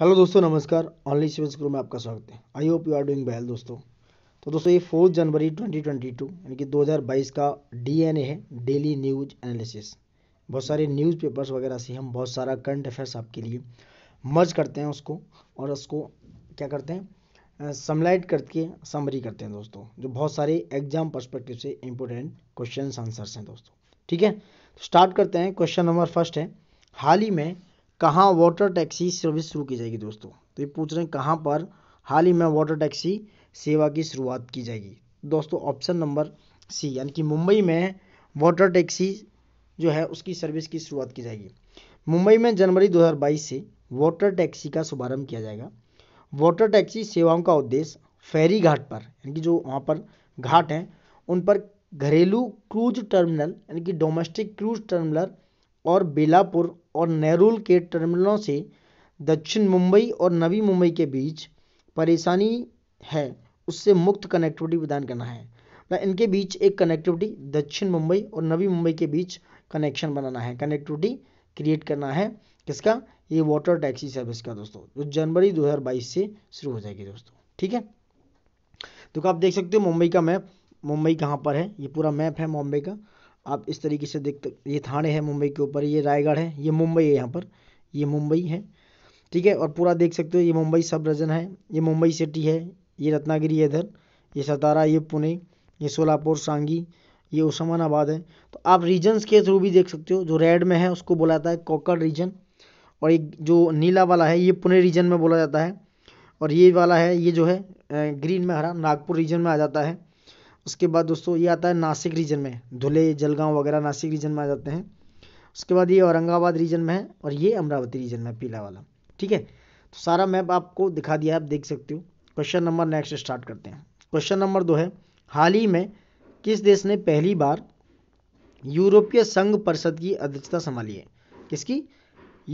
hello दोस्तों नमस्कार only civil school में आपका स्वागत है I hope you are doing well दोस्तों तो दोस्तों ये फोर्थ जनवरी 2022 यानी कि 2022 का डीएनए है डेली न्यूज एनालिसिस बहुत सारे न्यूज़ पेपर्स वगैरह से हम बहुत सारा करंट अफेयर्स आपके लिए मर्ज करते हैं उसको और उसको क्या करते हैं समलाइट करके समरी करते हैं दोस्तों जो बहुत सारे एग्जाम परस्पेक्टिव से इंपॉर्टेंट क्वेश्चन आंसर्स हैं दोस्तों ठीक है तो स्टार्ट करते हैं क्वेश्चन नंबर फर्स्ट है हाल ही में कहाँ वाटर टैक्सी सर्विस शुरू की जाएगी दोस्तों तो ये पूछ रहे हैं कहाँ पर हाल ही में वाटर टैक्सी सेवा की शुरुआत की जाएगी दोस्तों ऑप्शन नंबर सी यानी कि मुंबई में वाटर टैक्सी जो है उसकी सर्विस की शुरुआत की जाएगी मुंबई में जनवरी 2022 से वाटर टैक्सी का शुभारंभ किया जाएगा वाटर टैक्सी सेवाओं का उद्देश्य फेरी घाट पर यानी कि जो वहाँ पर घाट हैं उन पर घरेलू क्रूज टर्मिनल यानी कि डोमेस्टिक क्रूज टर्मिनल और बेलापुर और नेहरूल के टर्मिनलों से दक्षिण मुंबई और नवी मुंबई के बीच परेशानी है उससे मुक्त कनेक्टिविटी प्रदान करना है मतलब इनके बीच एक कनेक्टिविटी दक्षिण मुंबई और नवी मुंबई के बीच कनेक्शन बनाना है कनेक्टिविटी क्रिएट करना है किसका ये वाटर टैक्सी सर्विस का दोस्तों जो जनवरी 2022 से शुरू हो जाएगी दोस्तों ठीक है तो आप देख सकते हो मुंबई का मैप मुंबई कहाँ पर है ये पूरा मैप है मुंबई का आप इस तरीके से देखते तो, ये थाने हैं मुंबई के ऊपर ये रायगढ़ है ये मुंबई है यहाँ पर ये मुंबई है ठीक है और पूरा देख सकते हो ये मुंबई सब रजन है ये मुंबई सिटी है ये रत्नागिरी है इधर ये सतारा ये पुणे ये सोलापुर सांगी ये ओसमानाबाद है तो आप रीजन्स के थ्रू भी देख सकते हो जो रेड में है उसको बोला जाता है कोकड़ रीजन और एक जो नीला वाला है ये पुणे रीजन में बोला जाता है और ये वाला है ये जो है ग्रीन में हरा नागपुर रीजन में आ जाता है उसके बाद दोस्तों ये आता है नासिक रीजन में धुले जलगांव वगैरह नासिक रीजन में आ जाते हैं उसके बाद ये औरंगाबाद रीजन में है और ये अमरावती रीजन में पीला वाला ठीक है तो सारा मैप आपको दिखा दिया है आप देख सकते हो क्वेश्चन नंबर नेक्स्ट स्टार्ट करते हैं क्वेश्चन नंबर दो है हाल ही में किस देश ने पहली बार यूरोपीय संघ परिषद की अध्यक्षता संभाली है किसकी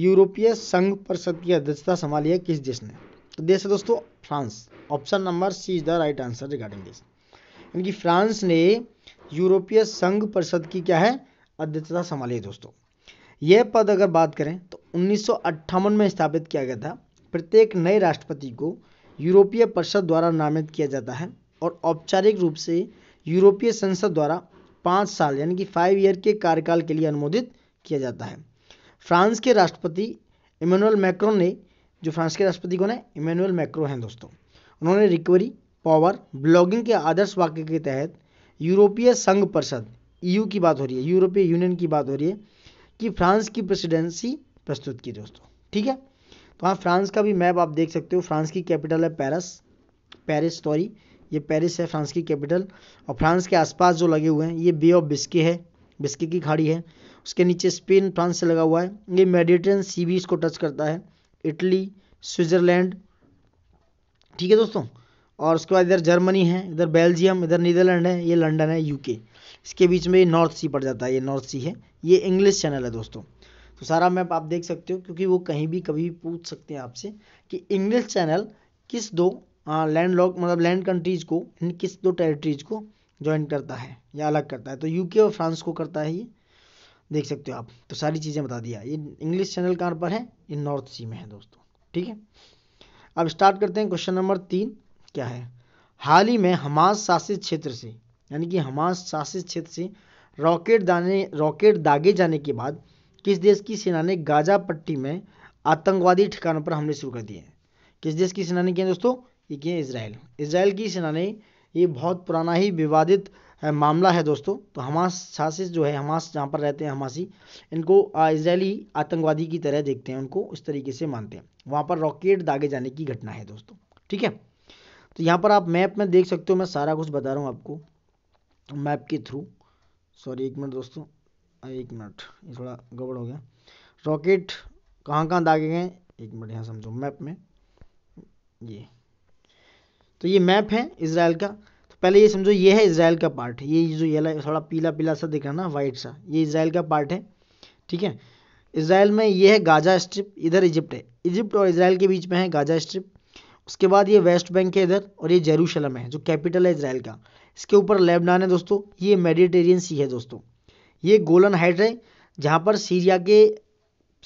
यूरोपीय संघ परिषद की अध्यक्षता संभाली है किस देश ने तो देश है दोस्तों France option number C is the right answer regarding this यानी कि फ्रांस ने यूरोपीय संघ परिषद की क्या है अध्यक्षता संभाली है दोस्तों यह पद अगर बात करें तो उन्नीस में स्थापित किया गया था प्रत्येक नए राष्ट्रपति को यूरोपीय परिषद द्वारा नामित किया जाता है और औपचारिक रूप से यूरोपीय संसद द्वारा पाँच साल यानी कि फाइव ईयर के कार्यकाल के लिए अनुमोदित किया जाता है फ्रांस के राष्ट्रपति इमैनुअल मैक्रो ने जो फ्रांस के राष्ट्रपति कौन है इमैनुअल मैक्रो हैं दोस्तों उन्होंने रिकवरी पावर ब्लॉगिंग के आदर्श वाक्य के तहत यूरोपीय संघ परिषद ईयू e की बात हो रही है यूरोपीय यूनियन की बात हो रही है कि फ्रांस की प्रेसिडेंसी प्रस्तुत की दोस्तों ठीक है तो हाँ फ्रांस का भी मैप आप देख सकते हो फ्रांस की कैपिटल है पेरिस पेरिस सॉरी ये पेरिस है फ्रांस की कैपिटल और फ्रांस के आसपास जो लगे हुए हैं ये बे ऑफ बिस्के है बिस्के की खाड़ी है उसके नीचे स्पेन फ्रांस से लगा हुआ है ये मेडिटेरियन सी भी इसको टच करता है इटली स्विट्ज़रलैंड ठीक है दोस्तों और उसके बाद इधर जर्मनी है इधर बेल्जियम इधर नीदरलैंड है ये लंडन है यूके इसके बीच में ये नॉर्थ सी पड़ जाता है ये नॉर्थ सी है ये इंग्लिश चैनल है दोस्तों तो सारा मैप आप देख सकते हो क्योंकि वो कहीं भी कभी भी पूछ सकते हैं आपसे कि इंग्लिश चैनल किस दो लैंड लॉक मतलब लैंड कंट्रीज़ को इन किस दो टेरिटरीज़ को ज्वाइन करता है या अलग करता है तो यूके और फ्रांस को करता है ये देख सकते हो आप तो सारी चीज़ें बता दिया ये इंग्लिश चैनल कहाँ पर है ये नॉर्थ सी में है दोस्तों ठीक है अब स्टार्ट करते हैं क्वेश्चन नंबर तीन क्या है हाल ही में हमास शासित क्षेत्र से यानी कि हमास शासित क्षेत्र से रॉकेट दाने रॉकेट दागे जाने के बाद किस देश की सेना ने गाजा पट्टी में आतंकवादी ठिकानों पर हमले शुरू कर दिए हैं किस देश की सेना ने किया दोस्तों ये किए इसराइल इसराइल की सेना ने ये बहुत पुराना ही विवादित मामला है दोस्तों तो हमास शासित जो है हमास जहाँ पर रहते हैं हमासी इनको इसराइली आतंकवादी की तरह देखते हैं उनको उस तरीके से मानते हैं वहाँ पर रॉकेट दागे जाने की घटना है दोस्तों ठीक है तो यहाँ पर आप मैप में देख सकते हो मैं सारा कुछ बता रहा हूँ आपको मैप के थ्रू सॉरी एक मिनट दोस्तों एक मिनट ये थोड़ा गड़बड़ हो गया रॉकेट कहाँ कहाँ दागे गए एक मिनट यहाँ समझो मैप में ये तो ये मैप है इसराइल का तो पहले ये समझो ये है इसराइल का पार्ट ये जो ये थोड़ा पीला पीला सा दिख रहा ना वाइट सा ये इसराइल का पार्ट है ठीक है इसराइल में ये है गाजा स्ट्रिप इधर इजिप्ट है इजिप्ट और इसराइल के बीच में है गाजा स्ट्रिप उसके बाद ये वेस्ट बैंक है इधर और ये जेरूशलम है जो कैपिटल है इसराइल का इसके ऊपर लेबनान है दोस्तों ये मेडिटेरियन सी है दोस्तों ये गोलन हाइट है जहाँ पर सीरिया के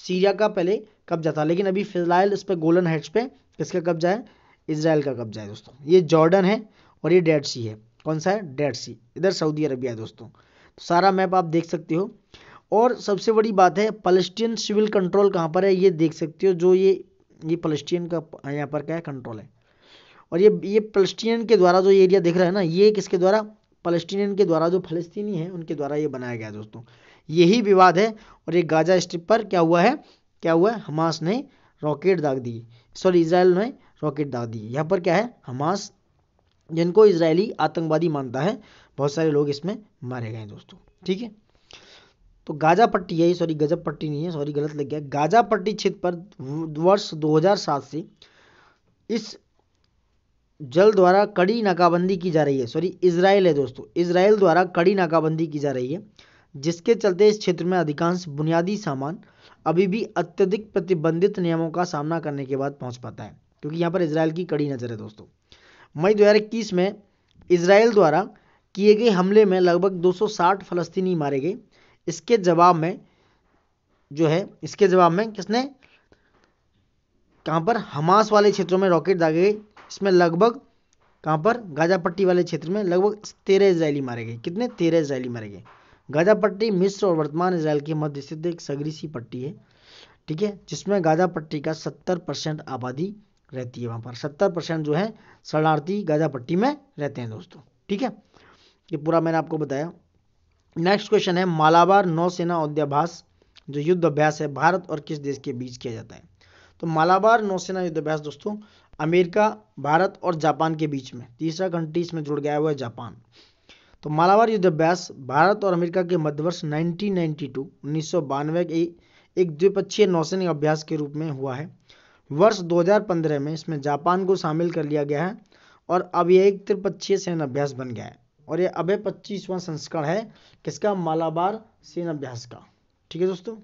सीरिया का पहले कब्जा था लेकिन अभी फिलहाल इस पर गोलन हाइट्स पे किसका कब्जा है इसराइल का कब्जा है दोस्तों ये जॉर्डन है और ये डेड सी है कौन सा है डेड सी इधर सऊदी अरबिया है दोस्तों तो सारा मैप आप देख सकते हो और सबसे बड़ी बात है पलस्टीन सिविल कंट्रोल कहाँ पर है ये देख सकते हो जो ये ये पलस्टियन का यहाँ पर क्या है कंट्रोल है और ये ये पलस्टियन के द्वारा जो एरिया दिख रहा है ना ये किसके द्वारा पलस्टीनियन के द्वारा जो फलस्तीनी है उनके द्वारा ये बनाया गया दोस्तों यही विवाद है और ये गाजा स्ट्रिप पर क्या हुआ है क्या हुआ है हमास ने रॉकेट दाग दी सॉरी इसराइल ने रॉकेट दाग दी यहाँ पर क्या है हमास जिनको इसराइली आतंकवादी मानता है बहुत सारे लोग इसमें मारे गए दोस्तों ठीक है तो गाजा पट्टी यही सॉरी गजब पट्टी नहीं है सॉरी गलत लग गया गाजा पट्टी क्षेत्र पर वर्ष 2007 से इस जल द्वारा कड़ी नाकाबंदी की जा रही है सॉरी इसराइल है दोस्तों इसराइल द्वारा कड़ी नाकाबंदी की जा रही है जिसके चलते इस क्षेत्र में अधिकांश बुनियादी सामान अभी भी अत्यधिक प्रतिबंधित नियमों का सामना करने के बाद पहुंच पाता है क्योंकि यहाँ पर इसराइल की कड़ी नज़र है दोस्तों मई दो में इसराइल द्वारा किए गए हमले में लगभग 260 फलस्तीनी मारे गए इसके जवाब में जो है इसके जवाब में किसने कहां पर हमास वाले क्षेत्रों में रॉकेट दागे गए इसमें लगभग कहां पर गाजा पट्टी वाले क्षेत्र में लगभग तेरह इसराइली मारे गए कितने तेरह इसराइली मारे गए गाजा पट्टी मिस्र और वर्तमान इसराइल के मध्य स्थित एक सगरी सी पट्टी है ठीक है जिसमें गाजा पट्टी का सत्तर परसेंट आबादी रहती है वहां पर सत्तर परसेंट जो है शरणार्थी गाजा पट्टी में रहते हैं दोस्तों ठीक है ये पूरा मैंने आपको बताया नेक्स्ट क्वेश्चन है मालाबार नौसेना युद्धाभ्यास जो युद्ध अभ्यास है भारत और किस देश के बीच किया जाता है तो मालाबार नौसेना युद्ध अभ्यास दोस्तों अमेरिका भारत और जापान के बीच में तीसरा कंट्री इसमें जुड़ गया हुआ है जापान तो मालाबार युद्ध अभ्यास भारत और अमेरिका के मध्यवर्ष 1992 उन्नीस के एक द्विपक्षीय नौसैनिक अभ्यास के रूप में हुआ है वर्ष 2015 में इसमें जापान को शामिल कर लिया गया है और अब यह एक त्रिपक्षीय सेना अभ्यास बन गया है और ये अभय पच्चीसवां संस्करण है किसका मालाबार सेन अभ्यास का ठीक है दोस्तों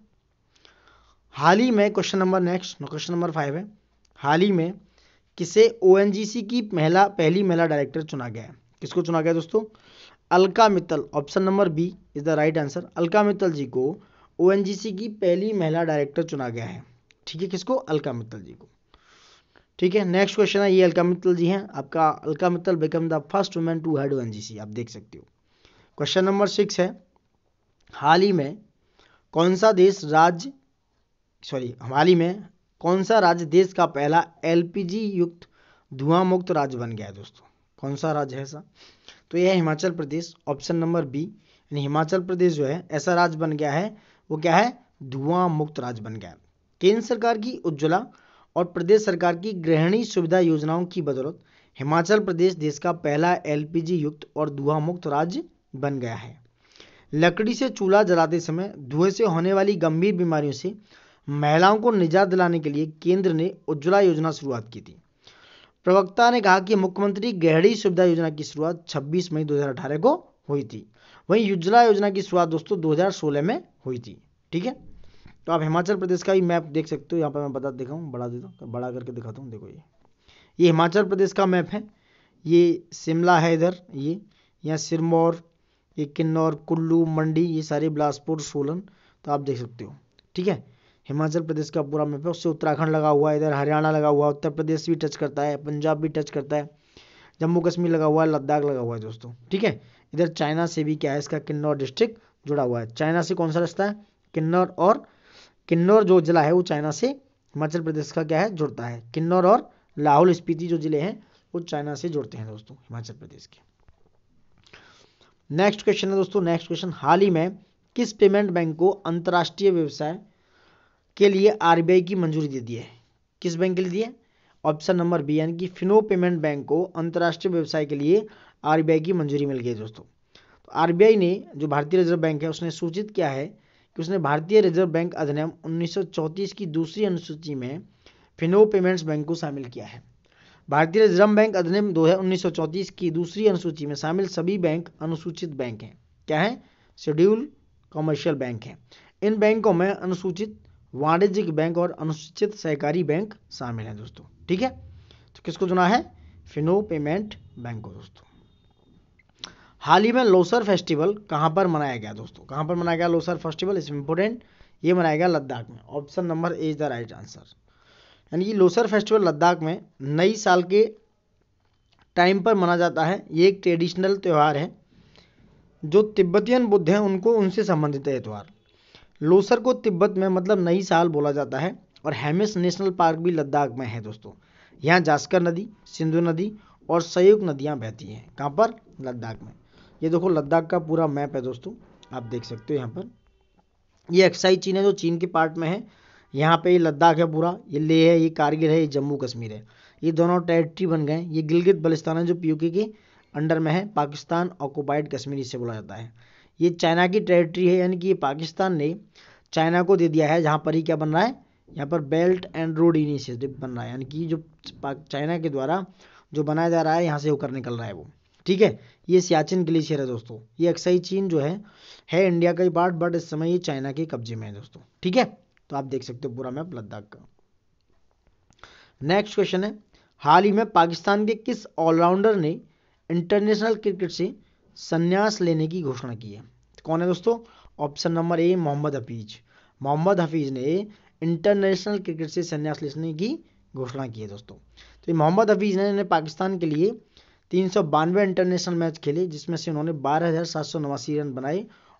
हाल ही में question number next question number five है हाल ही में किसे ओ की महिला पहली महिला डायरेक्टर चुना गया है किसको चुना गया दोस्तों Alka Mittal option number B is the right answer Alka Mittal ji को ओ की पहली महिला डायरेक्टर चुना गया है ठीक है किसको अलका मित्तल जी को ठीक है नेक्स्ट क्वेश्चन है ये अलका मित्तल जी हैं आपका Alka Mittal become the first women to head ONGC आप देख सकते हो क्वेश्चन नंबर सिक्स है हाल ही में कौन सा देश राज्य सॉरी हाल ही में कौन सा राज्य देश का पहला एलपीजी युक्त धुआं मुक्त राज्य बन गया है दोस्तों कौन सा राज्य है ऐसा तो यह Himachal Pradesh option number B यानी हिमाचल प्रदेश जो है ऐसा राज्य बन गया है वो क्या है धुआं मुक्त राज्य बन गया है केंद्र सरकार की उज्ज्वला और प्रदेश सरकार की गृहिणी सुविधा योजनाओं की बदौलत हिमाचल प्रदेश देश का पहला एलपीजी युक्त और धुआं मुक्त राज्य बन गया है लकड़ी से चूल्हा जलाते समय धुएं से होने वाली गंभीर बीमारियों से महिलाओं को निजात दिलाने के लिए केंद्र ने उज्ज्वला योजना शुरुआत की थी प्रवक्ता ने कहा कि मुख्यमंत्री गहरी सुविधा योजना की शुरुआत 26 मई 2018 को हुई थी वहीं उज्ज्वला योजना की शुरुआत दोस्तों 2016 में हुई थी ठीक है तो आप हिमाचल प्रदेश का ही मैप देख सकते हो यहाँ पर मैं बता देखा हूँ बढ़ा देता हूँ बढ़ा करके दिखाता हूँ देखो ये ये हिमाचल प्रदेश का मैप है ये शिमला है इधर ये यहाँ सिरमौर ये किन्नौर कुल्लू मंडी ये सारे बिलासपुर सोलन तो आप देख सकते हो ठीक है हिमाचल प्रदेश का पूरा मैप है उससे उत्तराखंड लगा हुआ है इधर हरियाणा लगा हुआ है उत्तर प्रदेश भी टच करता है पंजाब भी टच करता है जम्मू कश्मीर लगा हुआ है लद्दाख लगा हुआ है दोस्तों ठीक है इधर चाइना से भी क्या है इसका किन्नौर डिस्ट्रिक्ट जुड़ा हुआ है चाइना से कौन सा रास्ता है किन्नौर और किन्नौर जो जिला है वो चाइना से हिमाचल प्रदेश का क्या है जुड़ता है किन्नौर और लाहौल स्पीति जो जिले हैं वो चाइना से जुड़ते हैं दोस्तों हिमाचल प्रदेश के नेक्स्ट क्वेश्चन है दोस्तों नेक्स्ट क्वेश्चन हाल ही में किस पेमेंट बैंक को अंतर्राष्ट्रीय व्यवसाय के लिए आरबीआई की मंजूरी दे दी है किस बैंक के लिए दी है ऑप्शन नंबर बी यानी कि फिनो पेमेंट बैंक को अंतर्राष्ट्रीय व्यवसाय के लिए आरबीआई की मंजूरी मिल गई है दोस्तों तो आरबीआई ने जो भारतीय रिजर्व बैंक है उसने सूचित किया है कि उसने भारतीय रिजर्व बैंक अधिनियम 1934 की दूसरी अनुसूची में फिनो पेमेंट्स बैंक को शामिल किया है भारतीय रिजर्व बैंक अधिनियम दो है उन्नीस की दूसरी अनुसूची में शामिल सभी बैंक अनुसूचित बैंक हैं क्या है शेड्यूल कमर्शियल बैंक हैं इन बैंकों में अनुसूचित वाणिज्यिक बैंक और अनुसूचित सहकारी बैंक शामिल हैं दोस्तों ठीक है तो किसको चुना है फिनो पेमेंट बैंक को दोस्तों हाल ही में लोसर फेस्टिवल कहाँ पर मनाया गया दोस्तों कहाँ पर मनाया गया लोसर फेस्टिवल इस इम्पोर्टेंट ये मनाया गया लद्दाख में option number A is the right answer यानी कि लोसर फेस्टिवल लद्दाख में नई साल के टाइम पर मना जाता है ये एक ट्रेडिशनल त्यौहार है जो तिब्बतियन बुद्ध हैं उनको उनसे संबंधित है त्यौहार लोसर को तिब्बत में मतलब नई साल बोला जाता है और हेमिस नेशनल पार्क भी लद्दाख में है दोस्तों यहाँ जास्कर नदी सिंधु नदी और सयुक्त नदियाँ बहती हैं कहाँ पर लद्दाख में ये देखो लद्दाख का पूरा मैप है दोस्तों आप देख सकते हो यहाँ पर ये एक्साई चीन है जो चीन के पार्ट में है यहाँ पे ये लद्दाख है पूरा ये लेह है ये कारगिल है ये जम्मू कश्मीर है ये दोनों टेरिटरी बन गए ये गिलगित बलिस्तान है जो पीयूके के अंडर में है पाकिस्तान ऑक्यूपाइड कश्मीर इसे बोला जाता है ये चाइना की टेरिटरी है यानी कि ये पाकिस्तान ने चाइना को दे दिया है जहाँ पर ही क्या बन रहा है यहाँ पर बेल्ट एंड रोड इनिशिएटिव बन रहा है यानी कि जो चाइना के द्वारा जो बनाया जा रहा है यहाँ से होकर निकल रहा है वो ठीक है ये सियाचिन ग्लेशियर है दोस्तों ये अक्साई चीन जो है है इंडिया का ही पार्ट बट इस समय ये चाइना के कब्जे में है दोस्तों ठीक है तो आप देख सकते हो पूरा मैप लद्दाख का नेक्स्ट क्वेश्चन है हाल ही में पाकिस्तान के किस ऑलराउंडर ने इंटरनेशनल क्रिकेट से संन्यास लेने की घोषणा की है कौन है दोस्तों option number A Mohammad Hafeez Mohammad Hafeez ने इंटरनेशनल क्रिकेट से संन्यास लेने की घोषणा की है दोस्तों तो ये मोहम्मद हफीज ने, ने पाकिस्तान के लिए तीन सौ बानवे इंटरनेशनल मैच खेले जिसमें से उन्होंने बारह हज़ार सात सौ नवासी रन बनाए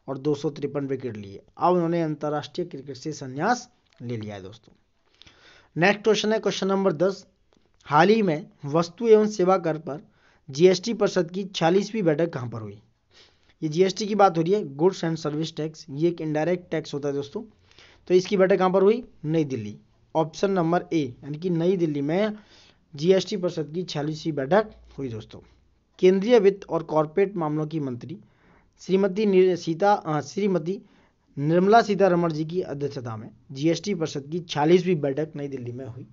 और दो सौ तिरपन विकेट लिए अब उन्होंने अंतर्राष्ट्रीय क्रिकेट से संन्यास ले लिया है दोस्तों नेक्स्ट क्वेश्चन है क्वेश्चन नंबर दस हाल ही में वस्तु एवं सेवा कर पर जीएसटी परिषद की छियालीसवीं बैठक कहां पर हुई ये जीएसटी की बात हो रही है गुड्स एंड सर्विस टैक्स ये एक इनडायरेक्ट टैक्स होता है दोस्तों तो इसकी बैठक कहां पर हुई नई दिल्ली ऑप्शन नंबर ए यानी कि नई दिल्ली में जीएसटी परिषद की छियालीसवीं बैठक हुई दोस्तों केंद्रीय वित्त और कॉरपोरेट मामलों की मंत्री श्रीमती सीता श्रीमती निर्मला सीतारमण जी की अध्यक्षता में जीएसटी परिषद की छियालीसवीं बैठक नई दिल्ली में हुई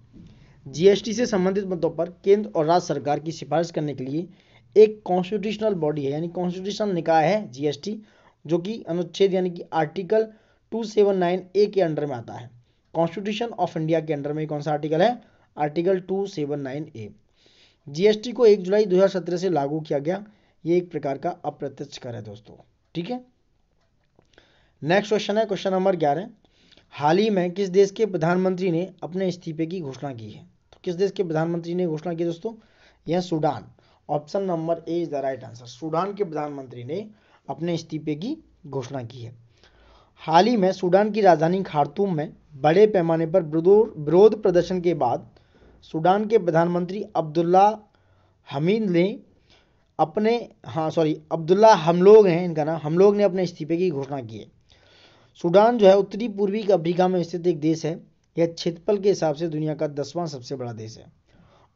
जीएसटी से संबंधित मुद्दों पर केंद्र और राज्य सरकार की सिफारिश करने के लिए एक कॉन्स्टिट्यूशनल बॉडी है यानी कॉन्स्टिट्यूशनल निकाय है जीएसटी जो कि अनुच्छेद यानी कि आर्टिकल 279 ए के अंडर में आता है कॉन्स्टिट्यूशन ऑफ इंडिया के अंडर में कौन सा आर्टिकल है आर्टिकल नाइन ए जीएसटी को 1 जुलाई 2017 से लागू किया गया ये एक प्रकार का अप्रत्यक्ष कर है दोस्तों ठीक है नेक्स्ट क्वेश्चन है क्वेश्चन नंबर ग्यारह हाल ही में किस देश के प्रधानमंत्री ने अपने इस्तीफे की घोषणा की है तो किस देश के प्रधानमंत्री ने घोषणा की दोस्तों यह Sudan option number A is the right answer Sudan के प्रधानमंत्री ने अपने इस्तीफे की घोषणा की है हाल ही में सूडान की राजधानी खारतूम में बड़े पैमाने पर विरोध प्रदर्शन के बाद सूडान के प्रधानमंत्री अब्दुल्ला हमीद ने अपने हाँ सॉरी अब्दुल्ला हमलोग हैं इनका नाम हमलोग ने अपने इस्तीफे की घोषणा की है सूडान जो है उत्तरी पूर्वी अफ्रीका में स्थित एक देश है यह क्षेत्रफल के हिसाब से दुनिया का दसवां सबसे बड़ा देश है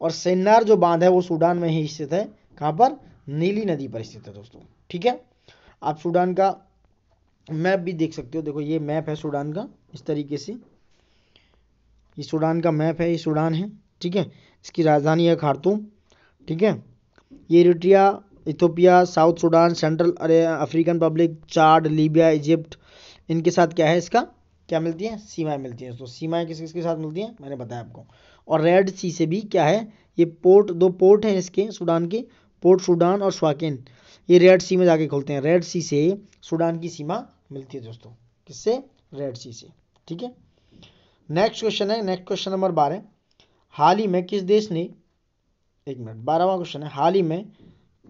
और सेन्नार जो बांध है वो सूडान में ही स्थित है कहाँ पर नीली नदी पर स्थित है दोस्तों ठीक है आप सूडान का मैप भी देख सकते हो देखो ये मैप है सूडान का इस तरीके से ये सूडान का मैप है ये सूडान है ठीक है इसकी राजधानी है खारतूम ठीक है ये Eritrea Ethiopia South Sudan Central अरे African Republic Chad Libya Egypt इनके साथ क्या है इसका क्या मिलती है सीमाएं मिलती हैं तो सीमाएं किस किसके साथ मिलती हैं मैंने बताया आपको और रेड सी से भी क्या है ये पोर्ट दो पोर्ट हैं इसके सूडान के पोर्ट सूडान और स्वाकिन ये रेड सी में जाके खोलते हैं रेड सी से सूडान की सीमा मिलती है दोस्तों किससे रेड सी से ठीक है नेक्स्ट क्वेश्चन है नेक्स्ट क्वेश्चन नंबर बारह हाल ही में किस देश ने एक मिनट बारहवा क्वेश्चन है हाल ही में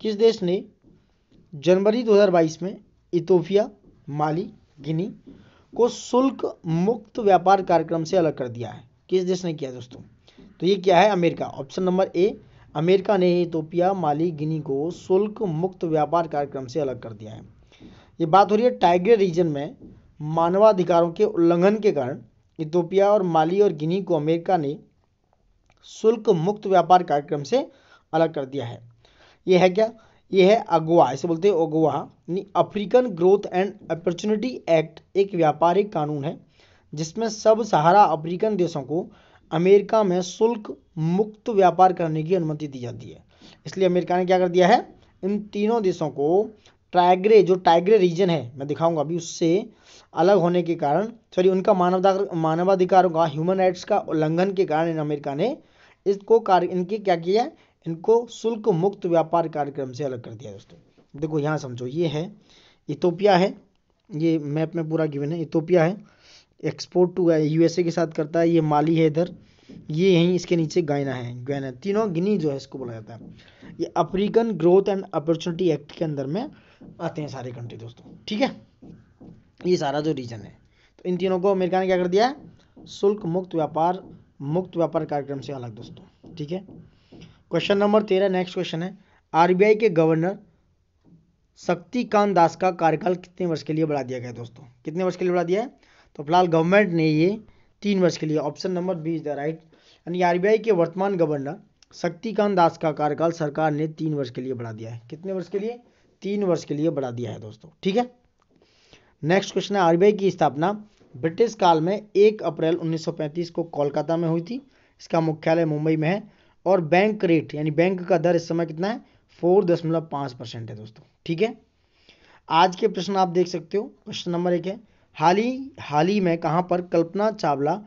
किस देश ने जनवरी 2022 में इथोफिया माली गिनी को शुल्क मुक्त व्यापार कार्यक्रम से अलग कर दिया है किस देश ने किया दोस्तों तो ये क्या है America option number A America ने इथोपिया माली गिनी को शुल्क मुक्त व्यापार कार्यक्रम से अलग कर दिया है ये बात हो रही है टाइगर रीजन में मानवाधिकारों के उल्लंघन के कारण इथोपिया और माली और गिनी को अमेरिका ने शुल्क मुक्त व्यापार कार्यक्रम से अलग कर दिया है ये है क्या ये है अगुआ इसे बोलते हैं AGOA African Growth and Opportunity Act एक व्यापारिक कानून है जिसमें सब सहारा अफ्रीकन देशों को अमेरिका में शुल्क मुक्त व्यापार करने की अनुमति दी जाती है इसलिए अमेरिका ने क्या कर दिया है इन तीनों देशों को टाइग्रे जो टाइग्रे रीजन है मैं दिखाऊंगा अभी उससे अलग होने के कारण सॉरी उनका मानवाधिकार मानवाधिकारों का ह्यूमन राइट्स का उल्लंघन के कारण अमेरिका ने इसको कार्य इनकी क्या किया है इनको शुल्क मुक्त व्यापार कार्यक्रम से अलग कर दिया दोस्तों देखो यहाँ समझो ये है इथोपिया है ये मैप में पूरा गिवन है इथोपिया है एक्सपोर्ट टू यूएसए के साथ करता है ये माली है इधर ये यहीं इसके नीचे गायना है गायना तीनों गिनी जो है इसको बोला जाता है ये African Growth and Opportunity Act के अंदर में आते हैं सारे कंट्री दोस्तों ठीक है ये सारा जो रीजन है तो इन तीनों को अमेरिका ने क्या कर दिया है शुल्क मुक्त व्यापार मुक्त व्यापार कार्यक्रम से अलग दोस्तों ठीक है क्वेश्चन नंबर तेरह नेक्स्ट क्वेश्चन है आरबीआई के गवर्नर शक्तिकांत दास का कार्यकाल कितने वर्ष के लिए बढ़ा दिया गया दोस्तों कितने वर्ष के लिए बढ़ा दिया है तो फिलहाल गवर्नमेंट ने ये तीन वर्ष के लिए option number B is the right यानी आरबीआई के वर्तमान गवर्नर शक्तिकांत दास का कार्यकाल सरकार ने तीन वर्ष के लिए बढ़ा दिया है कितने वर्ष के लिए तीन वर्ष के लिए बढ़ा दिया है दोस्तों ठीक है नेक्स्ट क्वेश्चन है आरबीआई की स्थापना ब्रिटिश काल में एक अप्रैल 1935 को कोलकाता में हुई थी इसका मुख्यालय मुंबई में है और बैंक रेट यानी बैंक का दर इस समय कितना है फोर दशमलव पांच परसेंट है दोस्तों ठीक है आज के प्रश्न आप देख सकते हो क्वेश्चन नंबर एक है हाल ही हाल ही में कहाँ पर Kalpana Chawla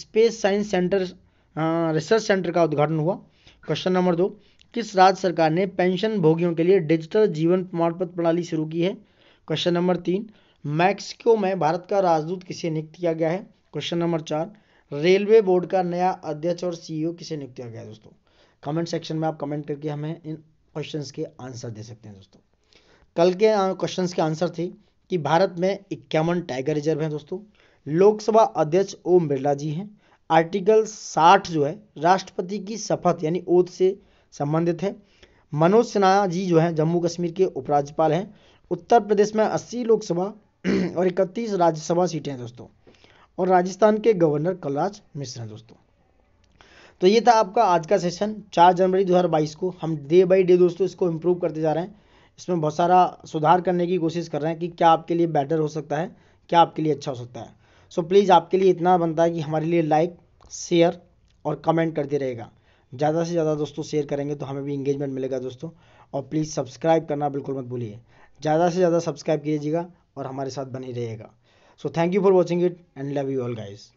space science centre हाँ, रिसर्च सेंटर का उद्घाटन हुआ क्वेश्चन नंबर दो किस राज्य सरकार ने पेंशन भोगियों के लिए डिजिटल जीवन प्रमाण पत्र प्रणाली शुरू की है क्वेश्चन नंबर तीन मैक्सिको में भारत का राजदूत किसे नियुक्त किया गया है क्वेश्चन नंबर चार रेलवे बोर्ड का नया अध्यक्ष और सीईओ e किसे नियुक्त किया गया है दोस्तों कमेंट सेक्शन में आप कमेंट करके हमें इन क्वेश्चंस के आंसर दे सकते हैं दोस्तों कल के क्वेश्चंस के आंसर थे कि भारत में इक्यावन टाइगर रिजर्व हैं दोस्तों लोकसभा अध्यक्ष ओम बिरला जी हैं आर्टिकल साठ जो है राष्ट्रपति की शपथ यानी ओथ से संबंधित है मनोज सिन्हा जी जो है जम्मू कश्मीर के उपराज्यपाल हैं उत्तर प्रदेश में 80 लोकसभा और इकतीस राज्यसभा सीटें हैं दोस्तों और राजस्थान के गवर्नर कलराज मिश्र हैं दोस्तों तो ये था आपका आज का सेशन चार जनवरी 2022 को हम डे बाई डे दोस्तों इसको इम्प्रूव करते जा रहे हैं इसमें बहुत सारा सुधार करने की कोशिश कर रहे हैं कि क्या आपके लिए बेटर हो सकता है क्या आपके लिए अच्छा हो सकता है सो so, प्लीज़ आपके लिए इतना बनता है कि हमारे लिए लाइक शेयर और कमेंट करते रहेगा ज़्यादा से ज़्यादा दोस्तों शेयर करेंगे तो हमें भी इंगेजमेंट मिलेगा दोस्तों और प्लीज़ सब्सक्राइब करना बिल्कुल मत भूलिए ज़्यादा से ज़्यादा सब्सक्राइब कीजिएगा और हमारे साथ बने रहेगा so thank you for watching it and love you all guys